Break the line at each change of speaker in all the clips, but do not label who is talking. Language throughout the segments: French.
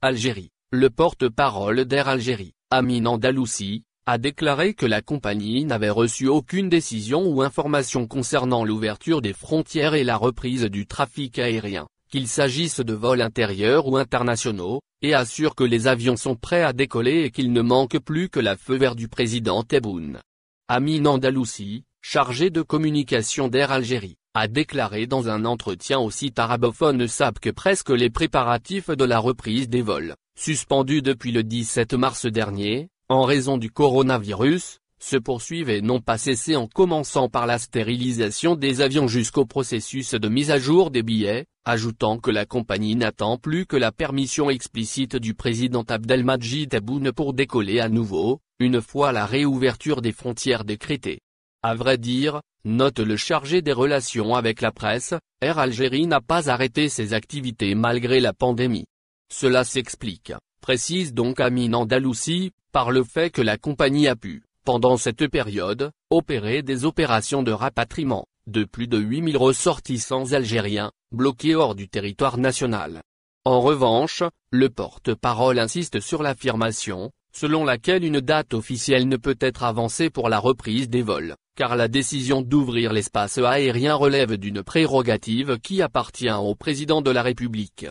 Algérie. Le porte-parole d'Air Algérie, Amin Andalousie a déclaré que la compagnie n'avait reçu aucune décision ou information concernant l'ouverture des frontières et la reprise du trafic aérien, qu'il s'agisse de vols intérieurs ou internationaux, et assure que les avions sont prêts à décoller et qu'il ne manque plus que la feu vert du président Tebboune. Amin Andalousi, chargé de communication d'Air Algérie, a déclaré dans un entretien au site arabophone SAP que presque les préparatifs de la reprise des vols, suspendus depuis le 17 mars dernier, en raison du coronavirus, se poursuivent et n'ont pas cessé en commençant par la stérilisation des avions jusqu'au processus de mise à jour des billets, ajoutant que la compagnie n'attend plus que la permission explicite du président Abdelmajid Aboune pour décoller à nouveau, une fois la réouverture des frontières décrétée. À vrai dire, note le chargé des relations avec la presse, Air Algérie n'a pas arrêté ses activités malgré la pandémie. Cela s'explique, précise donc Amine Andalousie, par le fait que la compagnie a pu, pendant cette période, opérer des opérations de rapatriement, de plus de 8000 ressortissants algériens, bloqués hors du territoire national. En revanche, le porte-parole insiste sur l'affirmation, selon laquelle une date officielle ne peut être avancée pour la reprise des vols, car la décision d'ouvrir l'espace aérien relève d'une prérogative qui appartient au président de la République.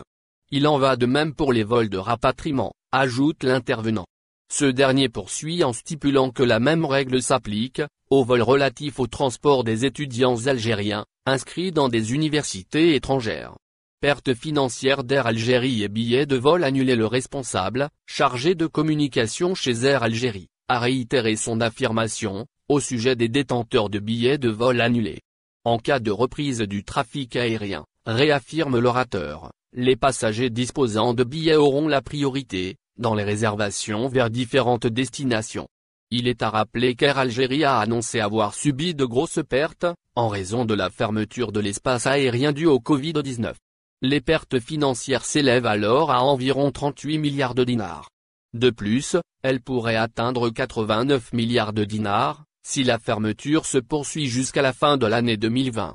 Il en va de même pour les vols de rapatriement, ajoute l'intervenant. Ce dernier poursuit en stipulant que la même règle s'applique, aux vols relatifs au transport des étudiants algériens, inscrits dans des universités étrangères. Perte financière d'Air Algérie et billets de vol annulés Le responsable, chargé de communication chez Air Algérie, a réitéré son affirmation, au sujet des détenteurs de billets de vol annulés. En cas de reprise du trafic aérien, réaffirme l'orateur, les passagers disposant de billets auront la priorité, dans les réservations vers différentes destinations. Il est à rappeler qu'Air Algérie a annoncé avoir subi de grosses pertes, en raison de la fermeture de l'espace aérien dû au Covid-19. Les pertes financières s'élèvent alors à environ 38 milliards de dinars. De plus, elles pourraient atteindre 89 milliards de dinars, si la fermeture se poursuit jusqu'à la fin de l'année 2020.